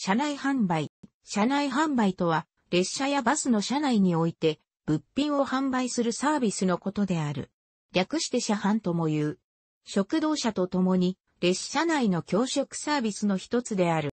車内販売。車内販売とは、列車やバスの車内において、物品を販売するサービスのことである。略して車販とも言う。食堂車と共に、列車内の教職サービスの一つである。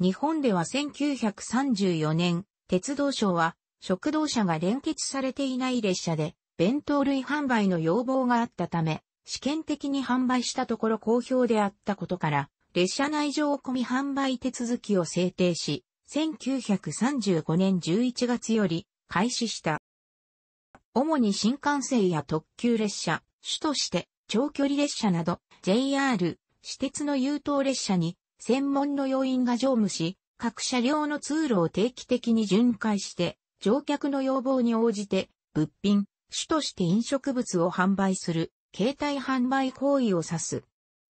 日本では1934年、鉄道省は、食堂車が連結されていない列車で、弁当類販売の要望があったため、試験的に販売したところ好評であったことから、列車内乗込み販売手続きを制定し、1935年11月より開始した。主に新幹線や特急列車、主として長距離列車など JR、私鉄の優等列車に専門の要員が乗務し、各車両の通路を定期的に巡回して、乗客の要望に応じて、物品、主として飲食物を販売する、携帯販売行為を指す。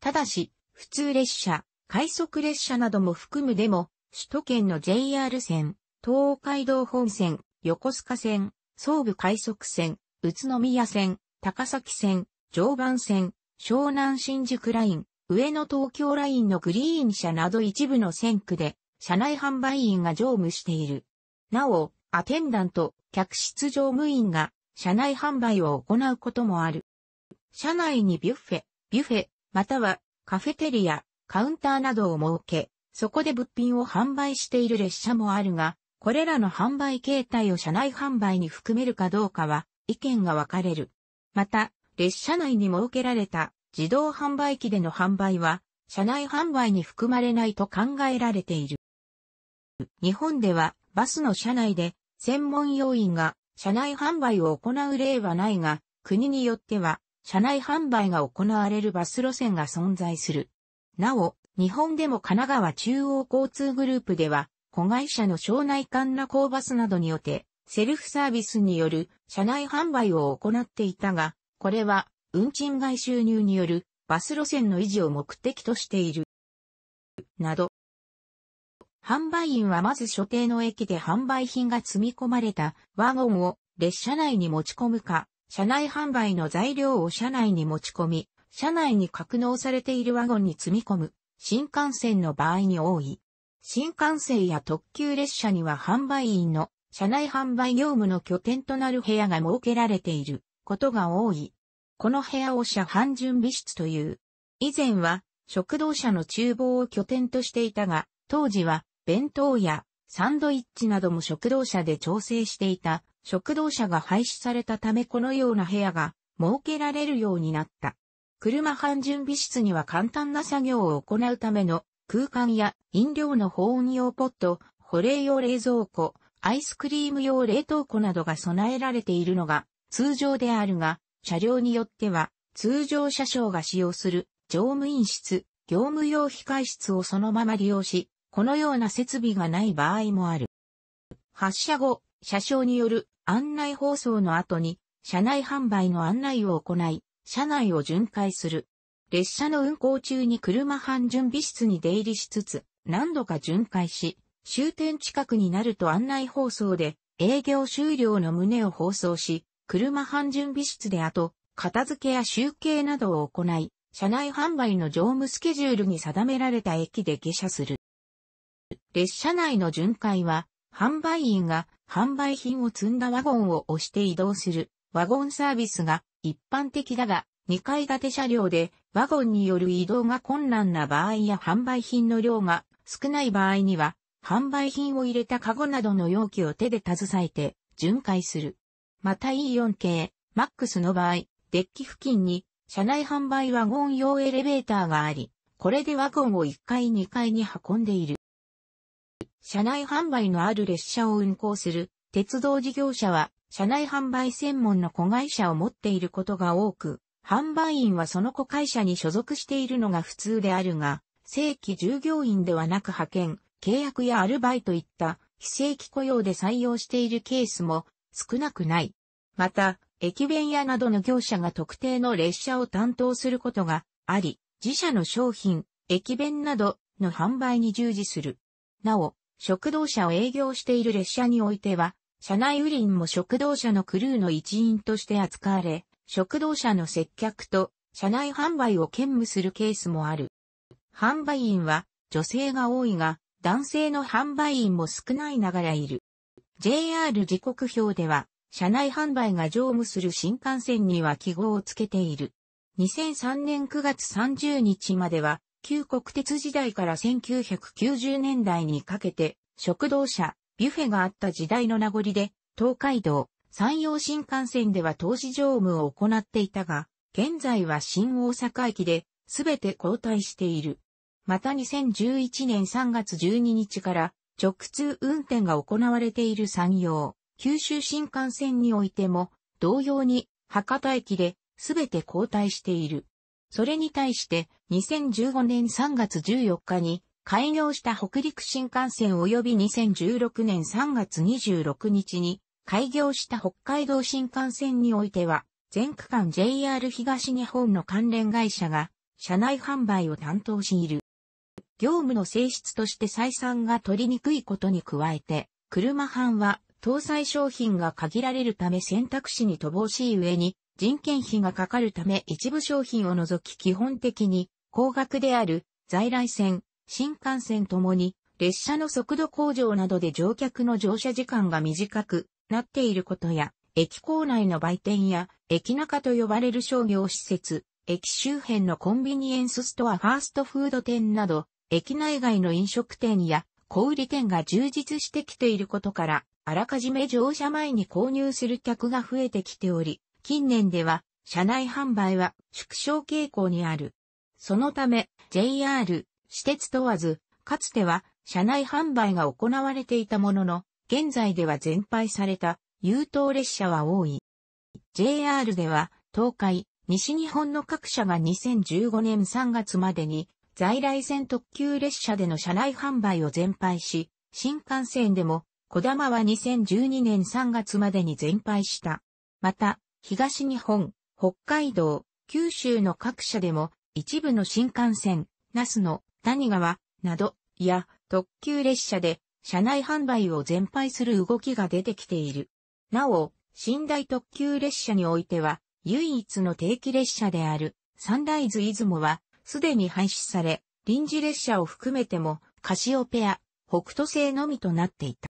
ただし、普通列車、快速列車なども含むでも、首都圏の JR 線、東海道本線、横須賀線、総武快速線、宇都宮線、高崎線、常磐線、湘南新宿ライン、上野東京ラインのグリーン車など一部の線区で、車内販売員が乗務している。なお、アテンダント、客室乗務員が、車内販売を行うこともある。車内にビュッフェ、ビュッフェ、またはカフェテリア、カウンターなどを設け、そこで物品を販売している列車もあるが、これらの販売形態を車内販売に含めるかどうかは意見が分かれる。また、列車内に設けられた自動販売機での販売は、車内販売に含まれないと考えられている。日本ではバスの車内で専門要員が車内販売を行う例はないが、国によっては車内販売が行われるバス路線が存在する。なお、日本でも神奈川中央交通グループでは、子会社の省内管な高バスなどによって、セルフサービスによる車内販売を行っていたが、これは運賃外収入によるバス路線の維持を目的としている。など。販売員はまず所定の駅で販売品が積み込まれたワゴンを列車内に持ち込むか、車内販売の材料を車内に持ち込み、車内に格納されているワゴンに積み込む、新幹線の場合に多い。新幹線や特急列車には販売員の車内販売業務の拠点となる部屋が設けられていることが多い。この部屋を車販準備室という。以前は食堂車の厨房を拠点としていたが、当時は弁当やサンドイッチなども食堂車で調整していた食堂車が廃止されたためこのような部屋が設けられるようになった。車半準備室には簡単な作業を行うための空間や飲料の保温用ポット、保冷用冷蔵庫、アイスクリーム用冷凍庫などが備えられているのが通常であるが、車両によっては通常車掌が使用する乗務員室、業務用控室をそのまま利用し、このような設備がない場合もある。発車後、車掌による案内放送の後に、車内販売の案内を行い、車内を巡回する。列車の運行中に車半準備室に出入りしつつ、何度か巡回し、終点近くになると案内放送で、営業終了の旨を放送し、車半準備室で後、片付けや集計などを行い、車内販売の乗務スケジュールに定められた駅で下車する。列車内の巡回は、販売員が販売品を積んだワゴンを押して移動するワゴンサービスが一般的だが、2階建て車両でワゴンによる移動が困難な場合や販売品の量が少ない場合には、販売品を入れたカゴなどの容器を手で携えて巡回する。また E4 系、MAX の場合、デッキ付近に車内販売ワゴン用エレベーターがあり、これでワゴンを1階2階に運んでいる。車内販売のある列車を運行する鉄道事業者は、車内販売専門の子会社を持っていることが多く、販売員はその子会社に所属しているのが普通であるが、正規従業員ではなく派遣、契約やアルバイトいった非正規雇用で採用しているケースも少なくない。また、駅弁屋などの業者が特定の列車を担当することがあり、自社の商品、駅弁などの販売に従事する。なお、食堂車を営業している列車においては、車内雨林も食堂車のクルーの一員として扱われ、食堂車の接客と車内販売を兼務するケースもある。販売員は女性が多いが、男性の販売員も少ないながらいる。JR 時刻表では、車内販売が乗務する新幹線には記号をつけている。2003年9月30日までは、旧国鉄時代から1990年代にかけて、食堂車、ビュフェがあった時代の名残で、東海道、山陽新幹線では投資乗務を行っていたが、現在は新大阪駅で、すべて交代している。また2011年3月12日から、直通運転が行われている山陽、九州新幹線においても、同様に、博多駅で、すべて交代している。それに対して2015年3月14日に開業した北陸新幹線及び2016年3月26日に開業した北海道新幹線においては、全区間 JR 東日本の関連会社が社内販売を担当している。業務の性質として採算が取りにくいことに加えて、車販は搭載商品が限られるため選択肢に乏しい上に、人件費がかかるため一部商品を除き基本的に高額である在来線、新幹線ともに列車の速度向上などで乗客の乗車時間が短くなっていることや、駅構内の売店や駅中と呼ばれる商業施設、駅周辺のコンビニエンスストアファーストフード店など、駅内外の飲食店や小売店が充実してきていることから、あらかじめ乗車前に購入する客が増えてきており、近年では、車内販売は縮小傾向にある。そのため、JR、私鉄問わず、かつては、車内販売が行われていたものの、現在では全廃された、優等列車は多い。JR では、東海、西日本の各社が2015年3月までに、在来線特急列車での車内販売を全廃し、新幹線でも、小玉は2012年3月までに全廃した。また、東日本、北海道、九州の各社でも、一部の新幹線、那須の谷川、など、や、特急列車で、車内販売を全廃する動きが出てきている。なお、寝台特急列車においては、唯一の定期列車である、サンライズ出雲は、すでに廃止され、臨時列車を含めても、カシオペア、北斗星のみとなっていた。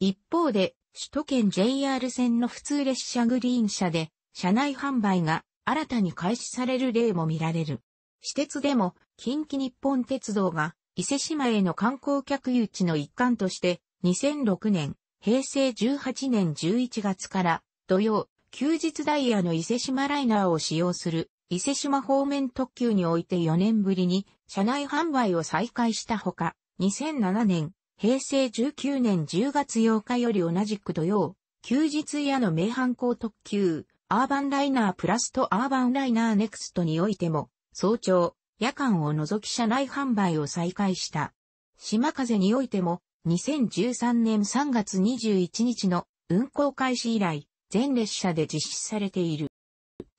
一方で、首都圏 JR 線の普通列車グリーン車で、車内販売が新たに開始される例も見られる。私鉄でも、近畿日本鉄道が、伊勢島への観光客誘致の一環として、2006年、平成18年11月から、土曜、休日ダイヤの伊勢島ライナーを使用する、伊勢島方面特急において4年ぶりに、車内販売を再開したほか、2007年、平成19年10月8日より同じく土曜、休日夜の名阪高特急、アーバンライナープラスとアーバンライナーネクストにおいても、早朝、夜間を除き車内販売を再開した。島風においても、2013年3月21日の運行開始以来、全列車で実施されている。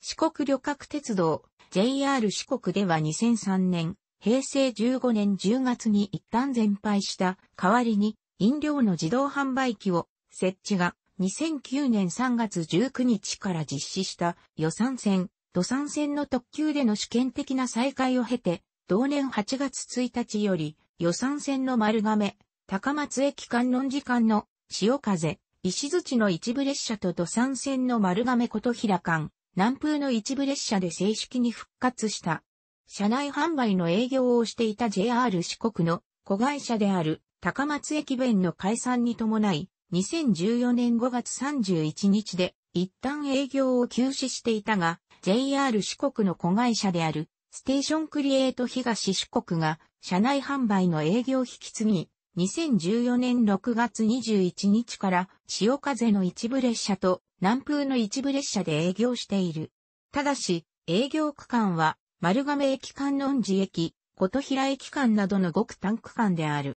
四国旅客鉄道、JR 四国では2003年平成15年10月に一旦全廃した代わりに飲料の自動販売機を設置が2009年3月19日から実施した予算線、土産線の特急での試験的な再開を経て、同年8月1日より予算線の丸亀、高松駅観音時間の潮風、石槌の一部列車と土産線の丸亀琴平間、南風の一部列車で正式に復活した。車内販売の営業をしていた JR 四国の子会社である高松駅弁の解散に伴い、2014年5月31日で一旦営業を休止していたが、JR 四国の子会社であるステーションクリエイト東四国が車内販売の営業引き継ぎ、2014年6月21日から潮風の一部列車と南風の一部列車で営業している。ただし、営業区間は丸亀駅観音寺駅、琴平駅間などの極短区間である。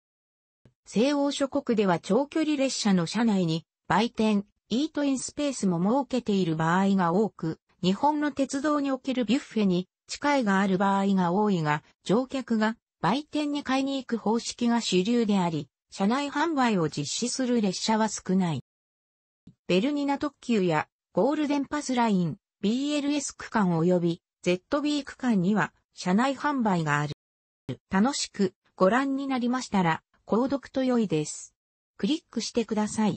西欧諸国では長距離列車の車内に売店、イートインスペースも設けている場合が多く、日本の鉄道におけるビュッフェに近いがある場合が多いが、乗客が売店に買いに行く方式が主流であり、車内販売を実施する列車は少ない。ベルニナ特急やゴールデンパスライン、BLS 区間及び ZB 区間には車内販売がある。楽しくご覧になりましたら、購読と良いです。クリックしてください。